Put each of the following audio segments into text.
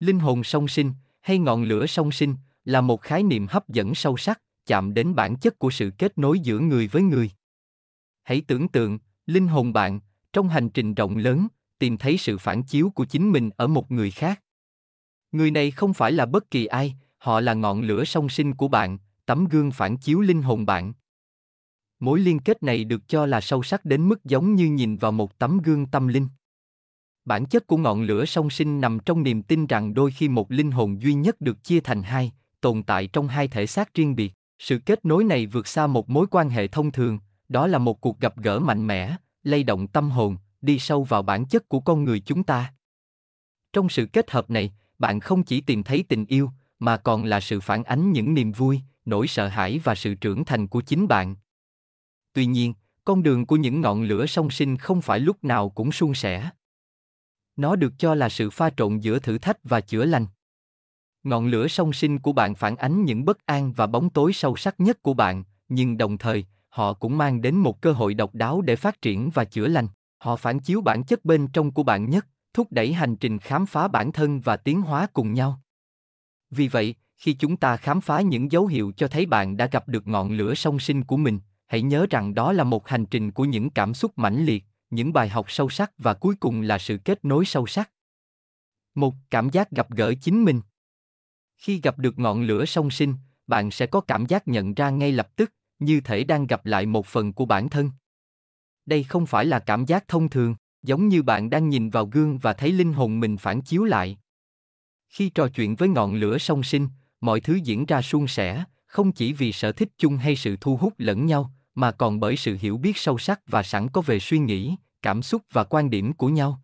Linh hồn song sinh hay ngọn lửa song sinh là một khái niệm hấp dẫn sâu sắc, chạm đến bản chất của sự kết nối giữa người với người. Hãy tưởng tượng, linh hồn bạn, trong hành trình rộng lớn, tìm thấy sự phản chiếu của chính mình ở một người khác. Người này không phải là bất kỳ ai, họ là ngọn lửa song sinh của bạn, tấm gương phản chiếu linh hồn bạn. Mối liên kết này được cho là sâu sắc đến mức giống như nhìn vào một tấm gương tâm linh bản chất của ngọn lửa song sinh nằm trong niềm tin rằng đôi khi một linh hồn duy nhất được chia thành hai tồn tại trong hai thể xác riêng biệt sự kết nối này vượt xa một mối quan hệ thông thường đó là một cuộc gặp gỡ mạnh mẽ lay động tâm hồn đi sâu vào bản chất của con người chúng ta trong sự kết hợp này bạn không chỉ tìm thấy tình yêu mà còn là sự phản ánh những niềm vui nỗi sợ hãi và sự trưởng thành của chính bạn tuy nhiên con đường của những ngọn lửa song sinh không phải lúc nào cũng suôn sẻ nó được cho là sự pha trộn giữa thử thách và chữa lành. Ngọn lửa song sinh của bạn phản ánh những bất an và bóng tối sâu sắc nhất của bạn, nhưng đồng thời, họ cũng mang đến một cơ hội độc đáo để phát triển và chữa lành. Họ phản chiếu bản chất bên trong của bạn nhất, thúc đẩy hành trình khám phá bản thân và tiến hóa cùng nhau. Vì vậy, khi chúng ta khám phá những dấu hiệu cho thấy bạn đã gặp được ngọn lửa song sinh của mình, hãy nhớ rằng đó là một hành trình của những cảm xúc mãnh liệt, những bài học sâu sắc và cuối cùng là sự kết nối sâu sắc. Một cảm giác gặp gỡ chính mình. Khi gặp được ngọn lửa song sinh, bạn sẽ có cảm giác nhận ra ngay lập tức, như thể đang gặp lại một phần của bản thân. Đây không phải là cảm giác thông thường, giống như bạn đang nhìn vào gương và thấy linh hồn mình phản chiếu lại. Khi trò chuyện với ngọn lửa song sinh, mọi thứ diễn ra suôn sẻ, không chỉ vì sở thích chung hay sự thu hút lẫn nhau, mà còn bởi sự hiểu biết sâu sắc và sẵn có về suy nghĩ cảm xúc và quan điểm của nhau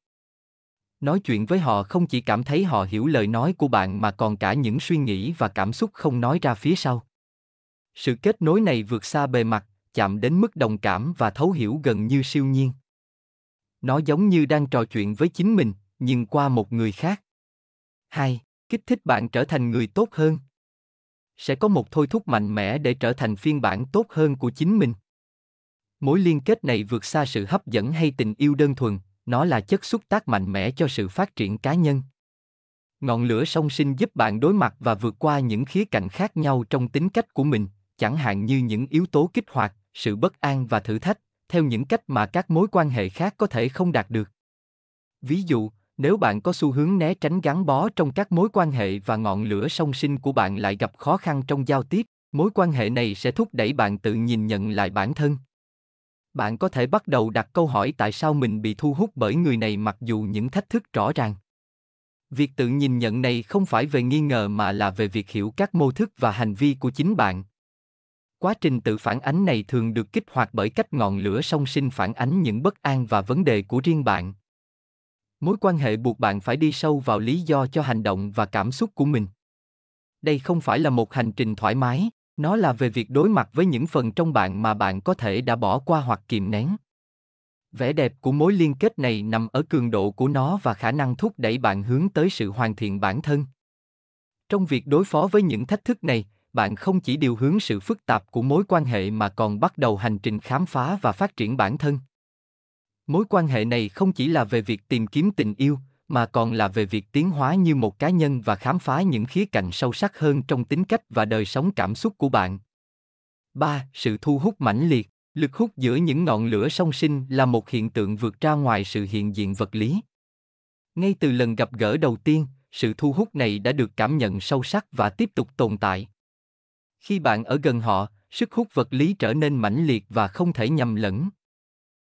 nói chuyện với họ không chỉ cảm thấy họ hiểu lời nói của bạn mà còn cả những suy nghĩ và cảm xúc không nói ra phía sau sự kết nối này vượt xa bề mặt chạm đến mức đồng cảm và thấu hiểu gần như siêu nhiên nó giống như đang trò chuyện với chính mình nhưng qua một người khác hai kích thích bạn trở thành người tốt hơn sẽ có một thôi thúc mạnh mẽ để trở thành phiên bản tốt hơn của chính mình Mối liên kết này vượt xa sự hấp dẫn hay tình yêu đơn thuần, nó là chất xúc tác mạnh mẽ cho sự phát triển cá nhân. Ngọn lửa song sinh giúp bạn đối mặt và vượt qua những khía cạnh khác nhau trong tính cách của mình, chẳng hạn như những yếu tố kích hoạt, sự bất an và thử thách, theo những cách mà các mối quan hệ khác có thể không đạt được. Ví dụ, nếu bạn có xu hướng né tránh gắn bó trong các mối quan hệ và ngọn lửa song sinh của bạn lại gặp khó khăn trong giao tiếp, mối quan hệ này sẽ thúc đẩy bạn tự nhìn nhận lại bản thân bạn có thể bắt đầu đặt câu hỏi tại sao mình bị thu hút bởi người này mặc dù những thách thức rõ ràng việc tự nhìn nhận này không phải về nghi ngờ mà là về việc hiểu các mô thức và hành vi của chính bạn quá trình tự phản ánh này thường được kích hoạt bởi cách ngọn lửa song sinh phản ánh những bất an và vấn đề của riêng bạn mối quan hệ buộc bạn phải đi sâu vào lý do cho hành động và cảm xúc của mình đây không phải là một hành trình thoải mái nó là về việc đối mặt với những phần trong bạn mà bạn có thể đã bỏ qua hoặc kìm nén vẻ đẹp của mối liên kết này nằm ở cường độ của nó và khả năng thúc đẩy bạn hướng tới sự hoàn thiện bản thân trong việc đối phó với những thách thức này bạn không chỉ điều hướng sự phức tạp của mối quan hệ mà còn bắt đầu hành trình khám phá và phát triển bản thân mối quan hệ này không chỉ là về việc tìm kiếm tình yêu mà còn là về việc tiến hóa như một cá nhân và khám phá những khía cạnh sâu sắc hơn trong tính cách và đời sống cảm xúc của bạn. 3. Sự thu hút mãnh liệt Lực hút giữa những ngọn lửa song sinh là một hiện tượng vượt ra ngoài sự hiện diện vật lý. Ngay từ lần gặp gỡ đầu tiên, sự thu hút này đã được cảm nhận sâu sắc và tiếp tục tồn tại. Khi bạn ở gần họ, sức hút vật lý trở nên mãnh liệt và không thể nhầm lẫn.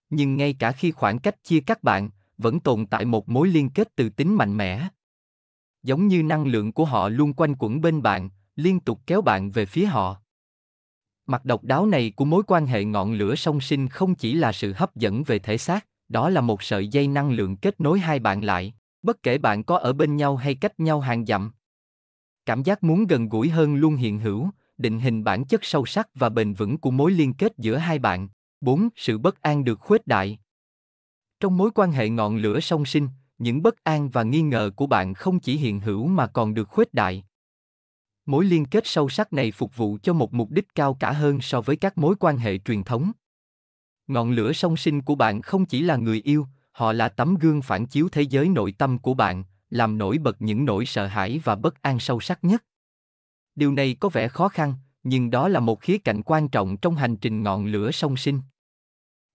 Nhưng ngay cả khi khoảng cách chia các bạn, vẫn tồn tại một mối liên kết từ tính mạnh mẽ giống như năng lượng của họ luôn quanh quẩn bên bạn liên tục kéo bạn về phía họ mặt độc đáo này của mối quan hệ ngọn lửa song sinh không chỉ là sự hấp dẫn về thể xác đó là một sợi dây năng lượng kết nối hai bạn lại bất kể bạn có ở bên nhau hay cách nhau hàng dặm cảm giác muốn gần gũi hơn luôn hiện hữu định hình bản chất sâu sắc và bền vững của mối liên kết giữa hai bạn 4. Sự bất an được khuếch đại trong mối quan hệ ngọn lửa song sinh, những bất an và nghi ngờ của bạn không chỉ hiện hữu mà còn được khuếch đại. Mối liên kết sâu sắc này phục vụ cho một mục đích cao cả hơn so với các mối quan hệ truyền thống. Ngọn lửa song sinh của bạn không chỉ là người yêu, họ là tấm gương phản chiếu thế giới nội tâm của bạn, làm nổi bật những nỗi sợ hãi và bất an sâu sắc nhất. Điều này có vẻ khó khăn, nhưng đó là một khía cạnh quan trọng trong hành trình ngọn lửa song sinh.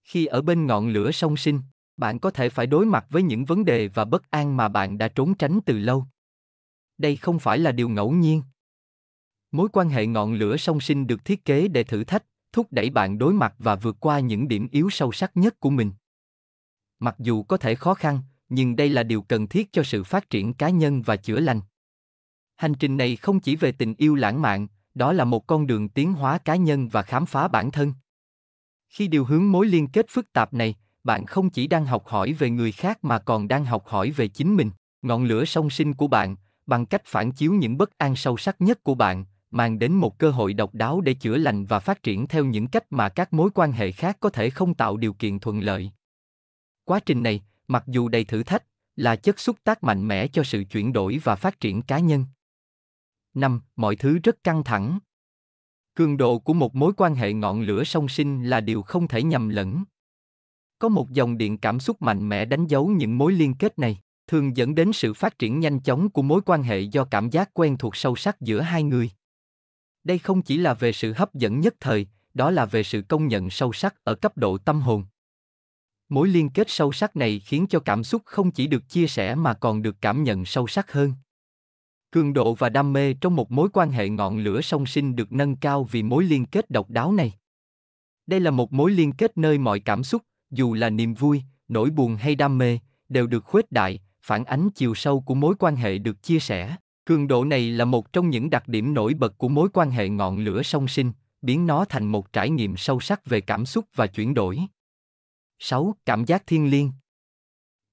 Khi ở bên ngọn lửa song sinh, bạn có thể phải đối mặt với những vấn đề và bất an mà bạn đã trốn tránh từ lâu đây không phải là điều ngẫu nhiên mối quan hệ ngọn lửa song sinh được thiết kế để thử thách thúc đẩy bạn đối mặt và vượt qua những điểm yếu sâu sắc nhất của mình mặc dù có thể khó khăn nhưng đây là điều cần thiết cho sự phát triển cá nhân và chữa lành hành trình này không chỉ về tình yêu lãng mạn đó là một con đường tiến hóa cá nhân và khám phá bản thân khi điều hướng mối liên kết phức tạp này bạn không chỉ đang học hỏi về người khác mà còn đang học hỏi về chính mình ngọn lửa song sinh của bạn bằng cách phản chiếu những bất an sâu sắc nhất của bạn mang đến một cơ hội độc đáo để chữa lành và phát triển theo những cách mà các mối quan hệ khác có thể không tạo điều kiện thuận lợi quá trình này mặc dù đầy thử thách là chất xúc tác mạnh mẽ cho sự chuyển đổi và phát triển cá nhân 5. Mọi thứ rất căng thẳng. Cường độ của một mối quan hệ ngọn lửa song sinh là điều không thể nhầm lẫn. Có một dòng điện cảm xúc mạnh mẽ đánh dấu những mối liên kết này, thường dẫn đến sự phát triển nhanh chóng của mối quan hệ do cảm giác quen thuộc sâu sắc giữa hai người. Đây không chỉ là về sự hấp dẫn nhất thời, đó là về sự công nhận sâu sắc ở cấp độ tâm hồn mối liên kết sâu sắc này khiến cho cảm xúc không chỉ được chia sẻ mà còn được cảm nhận sâu sắc hơn cường độ và đam mê trong một mối quan hệ ngọn lửa song sinh được nâng cao vì mối liên kết độc đáo này đây là một mối liên kết nơi mọi cảm xúc dù là niềm vui nỗi buồn hay đam mê đều được khuếch đại phản ánh chiều sâu của mối quan hệ được chia sẻ cường độ này là một trong những đặc điểm nổi bật của mối quan hệ ngọn lửa song sinh biến nó thành một trải nghiệm sâu sắc về cảm xúc và chuyển đổi 6. Cảm giác thiên liêng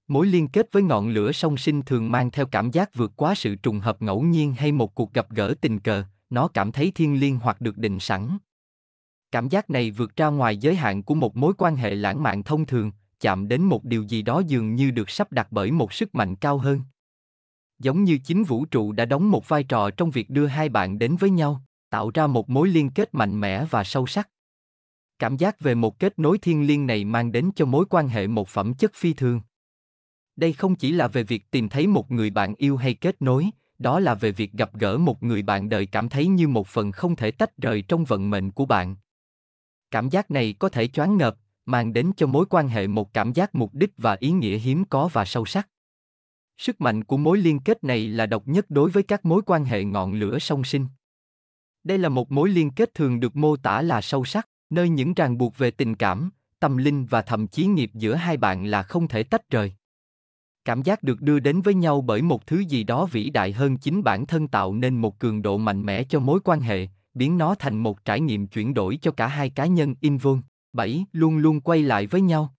Mối liên kết với ngọn lửa song sinh thường mang theo cảm giác vượt quá sự trùng hợp ngẫu nhiên hay một cuộc gặp gỡ tình cờ, nó cảm thấy thiên liêng hoặc được định sẵn. Cảm giác này vượt ra ngoài giới hạn của một mối quan hệ lãng mạn thông thường, chạm đến một điều gì đó dường như được sắp đặt bởi một sức mạnh cao hơn. Giống như chính vũ trụ đã đóng một vai trò trong việc đưa hai bạn đến với nhau, tạo ra một mối liên kết mạnh mẽ và sâu sắc. Cảm giác về một kết nối thiên liêng này mang đến cho mối quan hệ một phẩm chất phi thường. Đây không chỉ là về việc tìm thấy một người bạn yêu hay kết nối, đó là về việc gặp gỡ một người bạn đời cảm thấy như một phần không thể tách rời trong vận mệnh của bạn Cảm giác này có thể choáng ngợp, mang đến cho mối quan hệ một cảm giác mục đích và ý nghĩa hiếm có và sâu sắc. Sức mạnh của mối liên kết này là độc nhất đối với các mối quan hệ ngọn lửa song sinh. Đây là một mối liên kết thường được mô tả là sâu sắc, nơi những ràng buộc về tình cảm, tâm linh và thậm chí nghiệp giữa hai bạn là không thể tách rời. Cảm giác được đưa đến với nhau bởi một thứ gì đó vĩ đại hơn chính bản thân tạo nên một cường độ mạnh mẽ cho mối quan hệ, biến nó thành một trải nghiệm chuyển đổi cho cả hai cá nhân In involved. 7. Luôn luôn quay lại với nhau.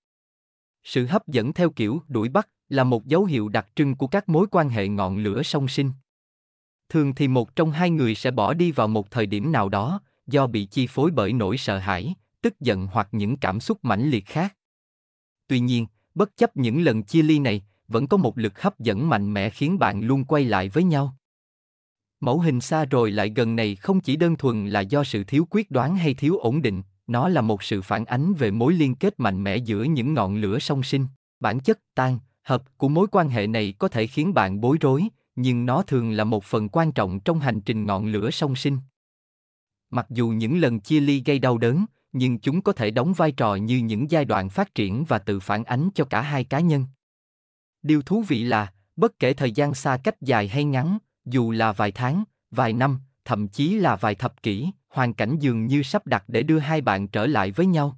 Sự hấp dẫn theo kiểu đuổi bắt là một dấu hiệu đặc trưng của các mối quan hệ ngọn lửa song sinh. Thường thì một trong hai người sẽ bỏ đi vào một thời điểm nào đó, do bị chi phối bởi nỗi sợ hãi, tức giận hoặc những cảm xúc mãnh liệt khác. Tuy nhiên, bất chấp những lần chia ly này, vẫn có một lực hấp dẫn mạnh mẽ khiến bạn luôn quay lại với nhau mẫu hình xa rồi lại gần này không chỉ đơn thuần là do sự thiếu quyết đoán hay thiếu ổn định nó là một sự phản ánh về mối liên kết mạnh mẽ giữa những ngọn lửa song sinh bản chất tan hợp của mối quan hệ này có thể khiến bạn bối rối nhưng nó thường là một phần quan trọng trong hành trình ngọn lửa song sinh mặc dù những lần chia ly gây đau đớn nhưng chúng có thể đóng vai trò như những giai đoạn phát triển và tự phản ánh cho cả hai cá nhân điều thú vị là bất kể thời gian xa cách dài hay ngắn dù là vài tháng, vài năm, thậm chí là vài thập kỷ, hoàn cảnh dường như sắp đặt để đưa hai bạn trở lại với nhau.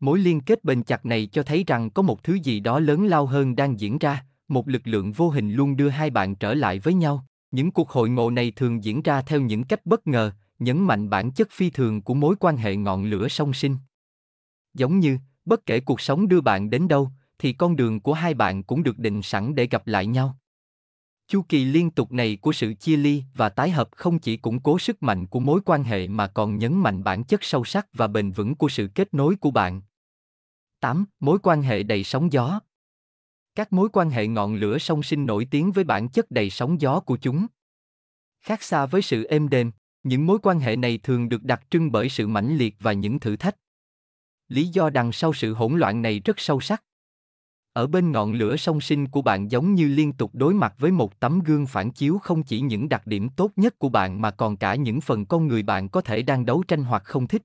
Mối liên kết bền chặt này cho thấy rằng có một thứ gì đó lớn lao hơn đang diễn ra, một lực lượng vô hình luôn đưa hai bạn trở lại với nhau. Những cuộc hội ngộ này thường diễn ra theo những cách bất ngờ, nhấn mạnh bản chất phi thường của mối quan hệ ngọn lửa song sinh. Giống như, bất kể cuộc sống đưa bạn đến đâu, thì con đường của hai bạn cũng được định sẵn để gặp lại nhau chu kỳ liên tục này của sự chia ly và tái hợp không chỉ củng cố sức mạnh của mối quan hệ mà còn nhấn mạnh bản chất sâu sắc và bền vững của sự kết nối của bạn. 8. Mối quan hệ đầy sóng gió Các mối quan hệ ngọn lửa song sinh nổi tiếng với bản chất đầy sóng gió của chúng. Khác xa với sự êm đềm, những mối quan hệ này thường được đặc trưng bởi sự mãnh liệt và những thử thách. Lý do đằng sau sự hỗn loạn này rất sâu sắc ở bên ngọn lửa song sinh của bạn giống như liên tục đối mặt với một tấm gương phản chiếu không chỉ những đặc điểm tốt nhất của bạn mà còn cả những phần con người bạn có thể đang đấu tranh hoặc không thích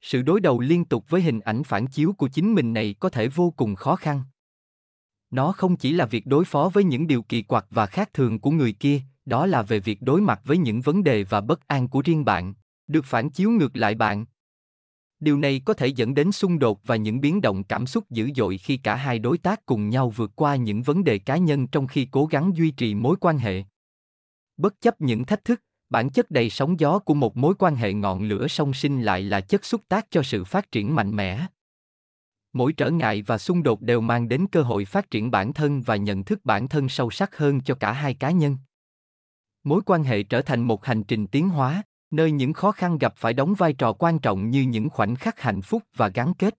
sự đối đầu liên tục với hình ảnh phản chiếu của chính mình này có thể vô cùng khó khăn nó không chỉ là việc đối phó với những điều kỳ quặc và khác thường của người kia đó là về việc đối mặt với những vấn đề và bất an của riêng bạn được phản chiếu ngược lại bạn điều này có thể dẫn đến xung đột và những biến động cảm xúc dữ dội khi cả hai đối tác cùng nhau vượt qua những vấn đề cá nhân trong khi cố gắng duy trì mối quan hệ bất chấp những thách thức bản chất đầy sóng gió của một mối quan hệ ngọn lửa song sinh lại là chất xúc tác cho sự phát triển mạnh mẽ mỗi trở ngại và xung đột đều mang đến cơ hội phát triển bản thân và nhận thức bản thân sâu sắc hơn cho cả hai cá nhân mối quan hệ trở thành một hành trình tiến hóa nơi những khó khăn gặp phải đóng vai trò quan trọng như những khoảnh khắc hạnh phúc và gắn kết.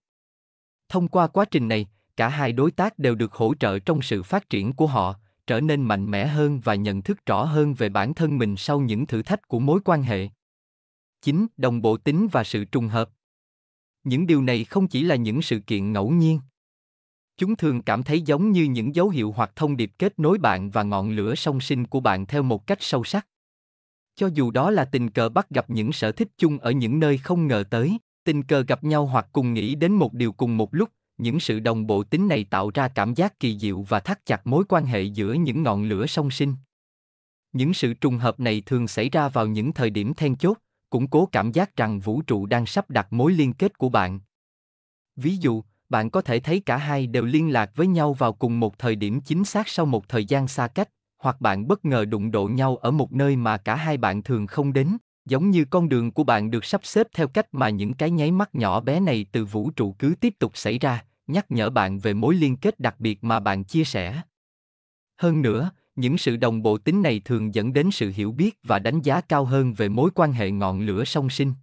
Thông qua quá trình này, cả hai đối tác đều được hỗ trợ trong sự phát triển của họ, trở nên mạnh mẽ hơn và nhận thức rõ hơn về bản thân mình sau những thử thách của mối quan hệ. 9. Đồng bộ tính và sự trùng hợp. Những điều này không chỉ là những sự kiện ngẫu nhiên. Chúng thường cảm thấy giống như những dấu hiệu hoặc thông điệp kết nối bạn và ngọn lửa song sinh của bạn theo một cách sâu sắc cho dù đó là tình cờ bắt gặp những sở thích chung ở những nơi không ngờ tới tình cờ gặp nhau hoặc cùng nghĩ đến một điều cùng một lúc những sự đồng bộ tính này tạo ra cảm giác kỳ diệu và thắt chặt mối quan hệ giữa những ngọn lửa song sinh những sự trùng hợp này thường xảy ra vào những thời điểm then chốt củng cố cảm giác rằng vũ trụ đang sắp đặt mối liên kết của bạn ví dụ bạn có thể thấy cả hai đều liên lạc với nhau vào cùng một thời điểm chính xác sau một thời gian xa cách hoặc bạn bất ngờ đụng độ nhau ở một nơi mà cả hai bạn thường không đến giống như con đường của bạn được sắp xếp theo cách mà những cái nháy mắt nhỏ bé này từ vũ trụ cứ tiếp tục xảy ra nhắc nhở bạn về mối liên kết đặc biệt mà bạn chia sẻ hơn nữa những sự đồng bộ tính này thường dẫn đến sự hiểu biết và đánh giá cao hơn về mối quan hệ ngọn lửa song sinh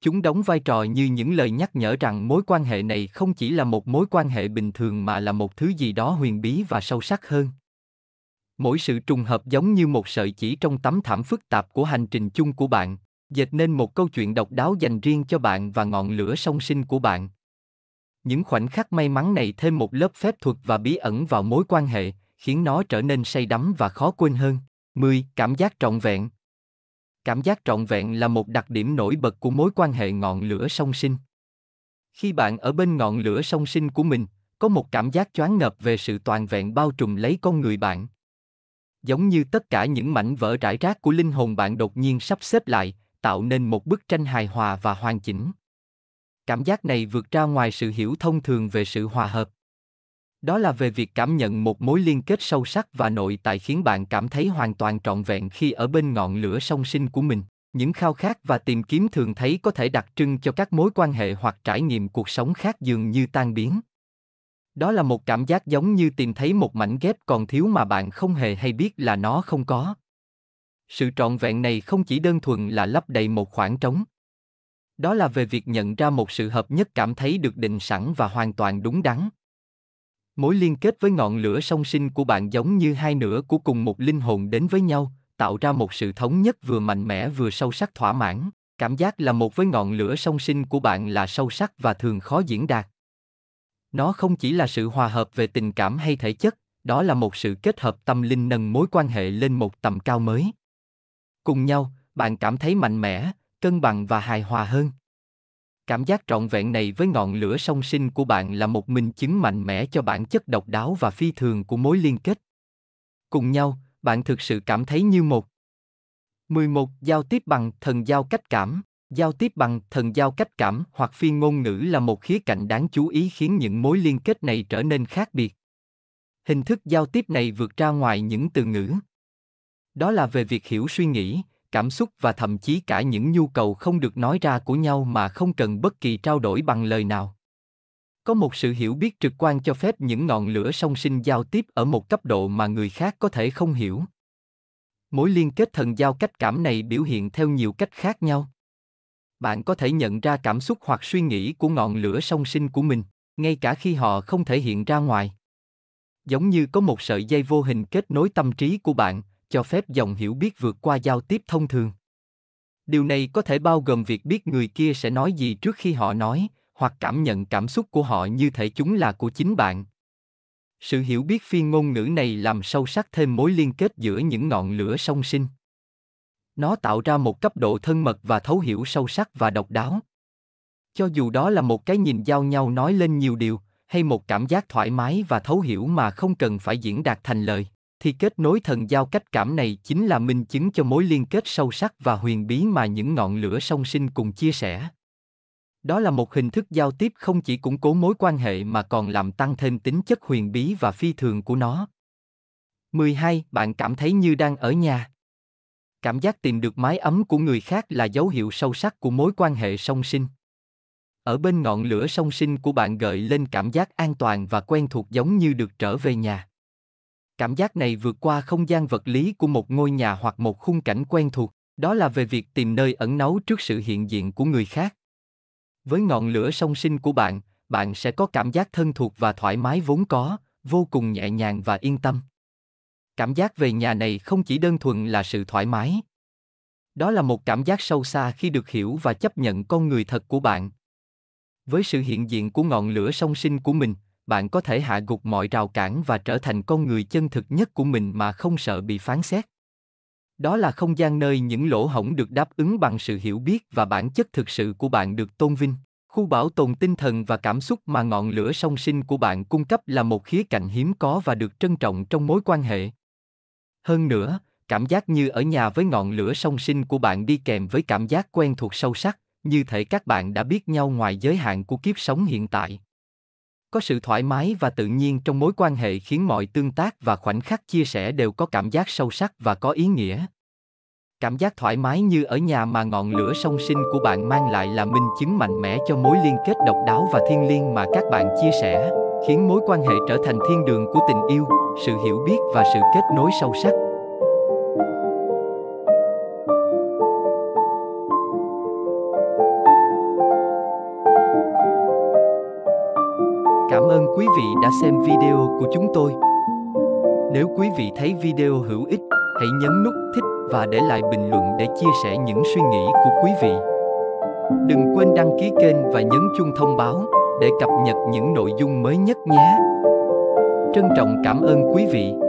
chúng đóng vai trò như những lời nhắc nhở rằng mối quan hệ này không chỉ là một mối quan hệ bình thường mà là một thứ gì đó huyền bí và sâu sắc hơn mỗi sự trùng hợp giống như một sợi chỉ trong tấm thảm phức tạp của hành trình chung của bạn dệt nên một câu chuyện độc đáo dành riêng cho bạn và ngọn lửa song sinh của bạn những khoảnh khắc may mắn này thêm một lớp phép thuật và bí ẩn vào mối quan hệ khiến nó trở nên say đắm và khó quên hơn 10. cảm giác trọn vẹn cảm giác trọn vẹn là một đặc điểm nổi bật của mối quan hệ ngọn lửa song sinh khi bạn ở bên ngọn lửa song sinh của mình có một cảm giác choáng ngợp về sự toàn vẹn bao trùm lấy con người bạn giống như tất cả những mảnh vỡ rải rác của linh hồn bạn đột nhiên sắp xếp lại, tạo nên một bức tranh hài hòa và hoàn chỉnh. Cảm giác này vượt ra ngoài sự hiểu thông thường về sự hòa hợp. Đó là về việc cảm nhận một mối liên kết sâu sắc và nội tại khiến bạn cảm thấy hoàn toàn trọn vẹn khi ở bên ngọn lửa song sinh của mình. Những khao khát và tìm kiếm thường thấy có thể đặc trưng cho các mối quan hệ hoặc trải nghiệm cuộc sống khác dường như tan biến. Đó là một cảm giác giống như tìm thấy một mảnh ghép còn thiếu mà bạn không hề hay biết là nó không có. Sự trọn vẹn này không chỉ đơn thuần là lấp đầy một khoảng trống. Đó là về việc nhận ra một sự hợp nhất cảm thấy được định sẵn và hoàn toàn đúng đắn. Mối liên kết với ngọn lửa song sinh của bạn giống như hai nửa của cùng một linh hồn đến với nhau, tạo ra một sự thống nhất vừa mạnh mẽ vừa sâu sắc thỏa mãn cảm giác là một với ngọn lửa song sinh của bạn là sâu sắc và thường khó diễn đạt nó không chỉ là sự hòa hợp về tình cảm hay thể chất đó là một sự kết hợp tâm linh nâng mối quan hệ lên một tầm cao mới cùng nhau bạn cảm thấy mạnh mẽ cân bằng và hài hòa hơn cảm giác trọn vẹn này với ngọn lửa song sinh của bạn là một minh chứng mạnh mẽ cho bản chất độc đáo và phi thường của mối liên kết cùng nhau bạn thực sự cảm thấy như một 11. Giao tiếp bằng thần giao cách cảm Giao tiếp bằng thần giao cách cảm hoặc phi ngôn ngữ là một khía cạnh đáng chú ý khiến những mối liên kết này trở nên khác biệt. Hình thức giao tiếp này vượt ra ngoài những từ ngữ. Đó là về việc hiểu suy nghĩ, cảm xúc và thậm chí cả những nhu cầu không được nói ra của nhau mà không cần bất kỳ trao đổi bằng lời nào. Có một sự hiểu biết trực quan cho phép những ngọn lửa song sinh giao tiếp ở một cấp độ mà người khác có thể không hiểu. Mối liên kết thần giao cách cảm này biểu hiện theo nhiều cách khác nhau bạn có thể nhận ra cảm xúc hoặc suy nghĩ của ngọn lửa song sinh của mình ngay cả khi họ không thể hiện ra ngoài giống như có một sợi dây vô hình kết nối tâm trí của bạn cho phép dòng hiểu biết vượt qua giao tiếp thông thường điều này có thể bao gồm việc biết người kia sẽ nói gì trước khi họ nói hoặc cảm nhận cảm xúc của họ như thể chúng là của chính bạn sự hiểu biết phi ngôn ngữ này làm sâu sắc thêm mối liên kết giữa những ngọn lửa song sinh nó tạo ra một cấp độ thân mật và thấu hiểu sâu sắc và độc đáo cho dù đó là một cái nhìn giao nhau nói lên nhiều điều hay một cảm giác thoải mái và thấu hiểu mà không cần phải diễn đạt thành lời thì kết nối thần giao cách cảm này chính là minh chứng cho mối liên kết sâu sắc và huyền bí mà những ngọn lửa song sinh cùng chia sẻ đó là một hình thức giao tiếp không chỉ củng cố mối quan hệ mà còn làm tăng thêm tính chất huyền bí và phi thường của nó. 12. Bạn cảm thấy như đang ở nhà cảm giác tìm được mái ấm của người khác là dấu hiệu sâu sắc của mối quan hệ song sinh ở bên ngọn lửa song sinh của bạn gợi lên cảm giác an toàn và quen thuộc giống như được trở về nhà cảm giác này vượt qua không gian vật lý của một ngôi nhà hoặc một khung cảnh quen thuộc đó là về việc tìm nơi ẩn náu trước sự hiện diện của người khác với ngọn lửa song sinh của bạn bạn sẽ có cảm giác thân thuộc và thoải mái vốn có vô cùng nhẹ nhàng và yên tâm cảm giác về nhà này không chỉ đơn thuần là sự thoải mái đó là một cảm giác sâu xa khi được hiểu và chấp nhận con người thật của bạn với sự hiện diện của ngọn lửa song sinh của mình bạn có thể hạ gục mọi rào cản và trở thành con người chân thực nhất của mình mà không sợ bị phán xét đó là không gian nơi những lỗ hổng được đáp ứng bằng sự hiểu biết và bản chất thực sự của bạn được tôn vinh khu bảo tồn tinh thần và cảm xúc mà ngọn lửa song sinh của bạn cung cấp là một khía cạnh hiếm có và được trân trọng trong mối quan hệ hơn nữa, cảm giác như ở nhà với ngọn lửa song sinh của bạn đi kèm với cảm giác quen thuộc sâu sắc, như thể các bạn đã biết nhau ngoài giới hạn của kiếp sống hiện tại. Có sự thoải mái và tự nhiên trong mối quan hệ khiến mọi tương tác và khoảnh khắc chia sẻ đều có cảm giác sâu sắc và có ý nghĩa. Cảm giác thoải mái như ở nhà mà ngọn lửa song sinh của bạn mang lại là minh chứng mạnh mẽ cho mối liên kết độc đáo và thiêng liêng mà các bạn chia sẻ, khiến mối quan hệ trở thành thiên đường của tình yêu sự hiểu biết và sự kết nối sâu sắc cảm ơn quý vị đã xem video của chúng tôi nếu quý vị thấy video hữu ích hãy nhấn nút thích và để lại bình luận để chia sẻ những suy nghĩ của quý vị đừng quên đăng ký kênh và nhấn chuông thông báo để cập nhật những nội dung mới nhất nhé trân trọng cảm ơn quý vị